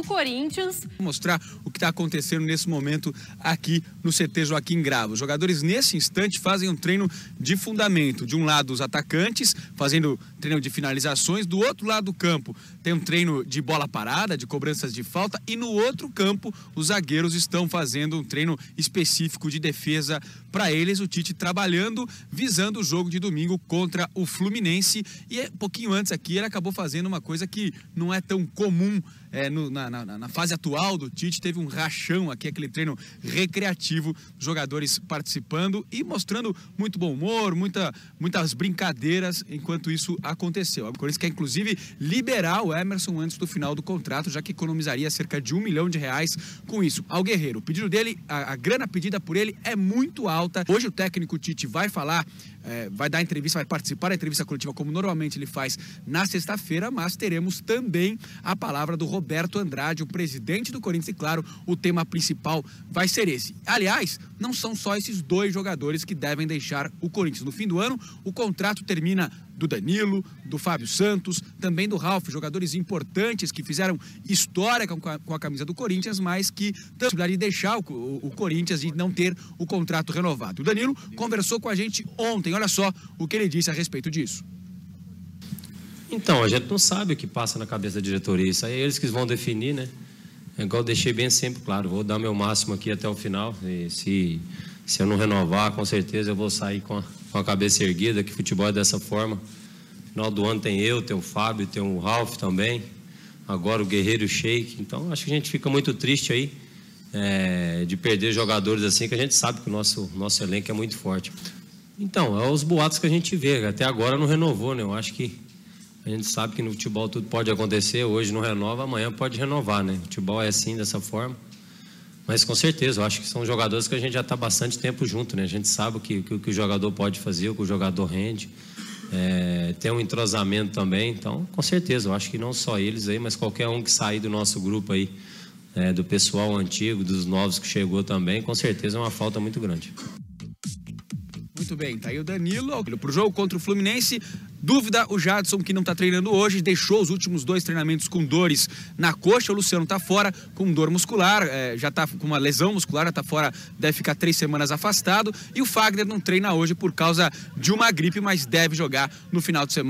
do Corinthians. Vou mostrar o que está acontecendo nesse momento aqui no CT Joaquim Grava. Os jogadores nesse instante fazem um treino de fundamento. De um lado os atacantes fazendo treino de finalizações, do outro lado do campo tem um treino de bola parada, de cobranças de falta e no outro campo os zagueiros estão fazendo um treino específico de defesa para eles. O Tite trabalhando, visando o jogo de domingo contra o Fluminense e um pouquinho antes aqui ele acabou fazendo uma coisa que não é tão comum é, no, na, na, na, fase atual do Tite, teve um rachão aqui, aquele treino recreativo, jogadores participando e mostrando muito bom humor, muita, muitas brincadeiras enquanto isso aconteceu. O Corinthians quer, inclusive, liberar o Emerson antes do final do contrato, já que economizaria cerca de um milhão de reais com isso. Ao Guerreiro, o pedido dele, a, a grana pedida por ele é muito alta. Hoje o técnico Tite vai falar é, vai dar entrevista, vai participar da entrevista coletiva como normalmente ele faz na sexta-feira, mas teremos também a palavra do Roberto Andrade. Andrade, o presidente do Corinthians, e claro, o tema principal vai ser esse. Aliás, não são só esses dois jogadores que devem deixar o Corinthians. No fim do ano, o contrato termina do Danilo, do Fábio Santos, também do Ralf, jogadores importantes que fizeram história com a, com a camisa do Corinthians, mas que também de deixar o, o, o Corinthians e não ter o contrato renovado. O Danilo conversou com a gente ontem, olha só o que ele disse a respeito disso. Então, a gente não sabe o que passa na cabeça da diretoria. Isso aí é eles que vão definir, né? É Igual eu deixei bem sempre claro, vou dar meu máximo aqui até o final. se, se eu não renovar, com certeza eu vou sair com a, com a cabeça erguida, que futebol é dessa forma. Final do ano tem eu, tem o Fábio, tem o Ralf também. Agora o Guerreiro Shake. Então, acho que a gente fica muito triste aí. É, de perder jogadores assim, que a gente sabe que o nosso, nosso elenco é muito forte. Então, é os boatos que a gente vê. Até agora não renovou, né? Eu acho que a gente sabe que no futebol tudo pode acontecer, hoje não renova, amanhã pode renovar, né? O futebol é assim, dessa forma. Mas com certeza, eu acho que são jogadores que a gente já está bastante tempo junto, né? A gente sabe o que, que, que, o jogador pode fazer, o que o jogador rende. É, tem um entrosamento também, então com certeza, eu acho que não só eles aí, mas qualquer um que sair do nosso grupo aí, é, do pessoal antigo, dos novos que chegou também, com certeza é uma falta muito grande. Muito bem, tá aí o Danilo para o jogo contra o Fluminense. Dúvida, o Jadson, que não está treinando hoje, deixou os últimos dois treinamentos com dores na coxa. O Luciano está fora com dor muscular, é, já está com uma lesão muscular, já está fora, deve ficar três semanas afastado. E o Fagner não treina hoje por causa de uma gripe, mas deve jogar no final de semana.